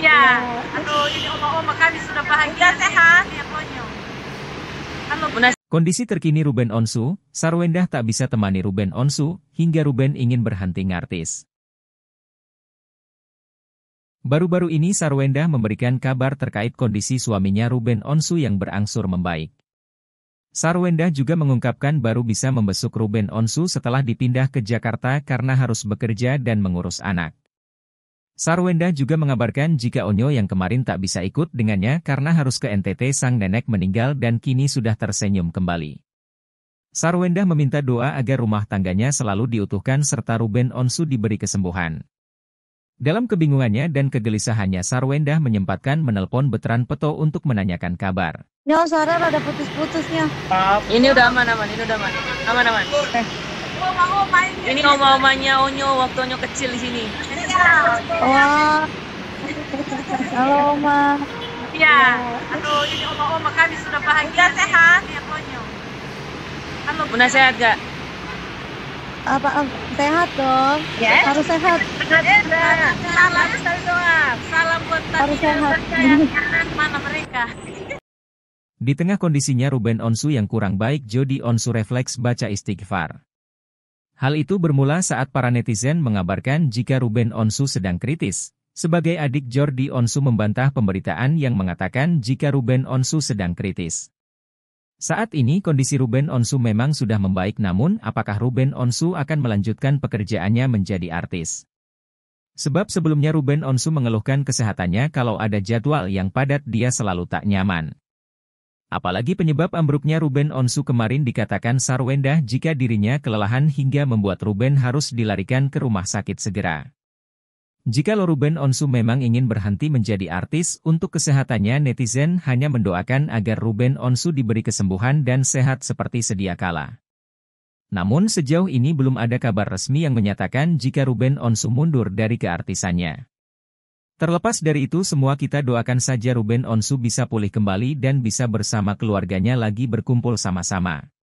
Iya. Kan iya, iya kondisi terkini Ruben Onsu, Sarwendah tak bisa temani Ruben Onsu, hingga Ruben ingin berhenti ngartis. Baru-baru ini Sarwendah memberikan kabar terkait kondisi suaminya Ruben Onsu yang berangsur membaik. Sarwendah juga mengungkapkan baru bisa membesuk Ruben Onsu setelah dipindah ke Jakarta karena harus bekerja dan mengurus anak. Sarwenda juga mengabarkan jika Onyo yang kemarin tak bisa ikut dengannya karena harus ke NTT sang nenek meninggal dan kini sudah tersenyum kembali. Sarwenda meminta doa agar rumah tangganya selalu diutuhkan serta Ruben Onsu diberi kesembuhan. Dalam kebingungannya dan kegelisahannya Sarwenda menyempatkan menelpon Betran Peto untuk menanyakan kabar. Ya, Sarah, ada putus-putusnya. Ini udah aman-aman, ini udah aman. Aman-aman. Eh. Ini oma-omanya Onyo waktu Onyo kecil di sini. Oh. Halo Oma. Iya. Halo ini oma-oma kami sudah bahagia sehat. Iya, Halo. Bunda sehat gak? Apa sehat dong? Yes. Harus sehat. Salam, salam, salam buat Harus sehat. Mana mereka? Di tengah kondisinya Ruben Onsu yang kurang baik, Jody Onsu refleks baca istighfar. Hal itu bermula saat para netizen mengabarkan jika Ruben Onsu sedang kritis. Sebagai adik Jordi Onsu membantah pemberitaan yang mengatakan jika Ruben Onsu sedang kritis. Saat ini kondisi Ruben Onsu memang sudah membaik namun apakah Ruben Onsu akan melanjutkan pekerjaannya menjadi artis? Sebab sebelumnya Ruben Onsu mengeluhkan kesehatannya kalau ada jadwal yang padat dia selalu tak nyaman. Apalagi penyebab ambruknya Ruben Onsu kemarin dikatakan Sarwendah jika dirinya kelelahan hingga membuat Ruben harus dilarikan ke rumah sakit segera. Jika lo Ruben Onsu memang ingin berhenti menjadi artis, untuk kesehatannya netizen hanya mendoakan agar Ruben Onsu diberi kesembuhan dan sehat seperti sedia kala. Namun sejauh ini belum ada kabar resmi yang menyatakan jika Ruben Onsu mundur dari keartisannya. Terlepas dari itu semua kita doakan saja Ruben Onsu bisa pulih kembali dan bisa bersama keluarganya lagi berkumpul sama-sama.